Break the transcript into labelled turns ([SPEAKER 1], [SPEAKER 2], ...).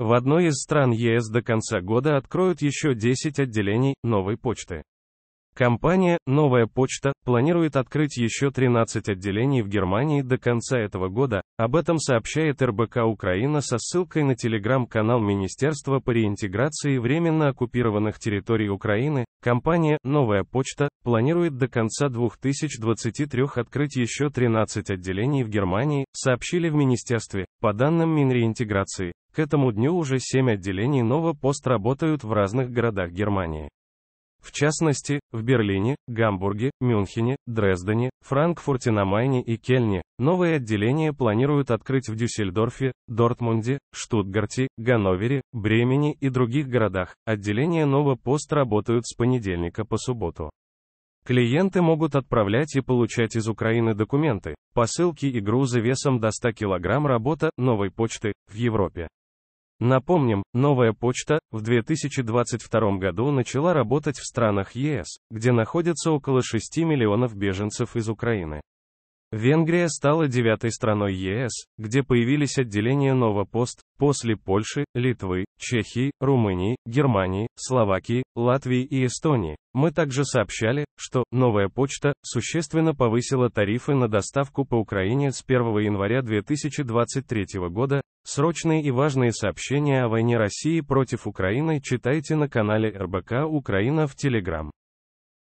[SPEAKER 1] В одной из стран ЕС до конца года откроют еще 10 отделений новой почты. Компания «Новая почта» планирует открыть еще 13 отделений в Германии до конца этого года, об этом сообщает РБК Украина со ссылкой на телеграм-канал Министерства по реинтеграции временно оккупированных территорий Украины. Компания «Новая почта» планирует до конца 2023 открыть еще 13 отделений в Германии, сообщили в Министерстве, по данным Минреинтеграции. К этому дню уже 7 отделений «Нова пост» работают в разных городах Германии. В частности, в Берлине, Гамбурге, Мюнхене, Дрездене, Франкфурте на Майне и Кельне. Новые отделения планируют открыть в Дюссельдорфе, Дортмунде, Штутгарте, Ганновере, Бремени и других городах. Отделения пост работают с понедельника по субботу. Клиенты могут отправлять и получать из Украины документы, посылки и грузы весом до 100 кг работа новой почты в Европе. Напомним, новая почта в 2022 году начала работать в странах ЕС, где находятся около 6 миллионов беженцев из Украины. Венгрия стала девятой страной ЕС, где появились отделения Новопост, после Польши, Литвы, Чехии, Румынии, Германии, Словакии, Латвии и Эстонии. Мы также сообщали, что новая почта существенно повысила тарифы на доставку по Украине с 1 января 2023 года. Срочные и важные сообщения о войне России против Украины читайте на канале РБК Украина в Телеграм.